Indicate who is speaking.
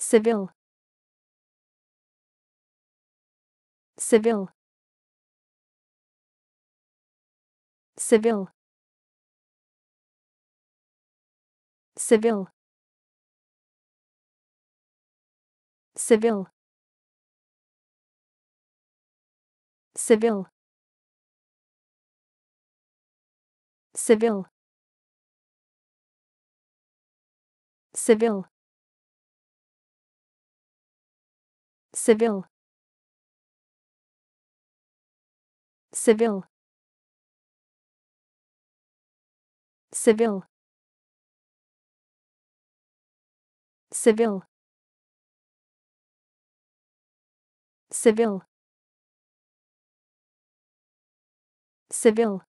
Speaker 1: Seville Seville Seville Seville Seville Seville Seville Seville Seville. Seville. Seville. Seville. Seville. Seville.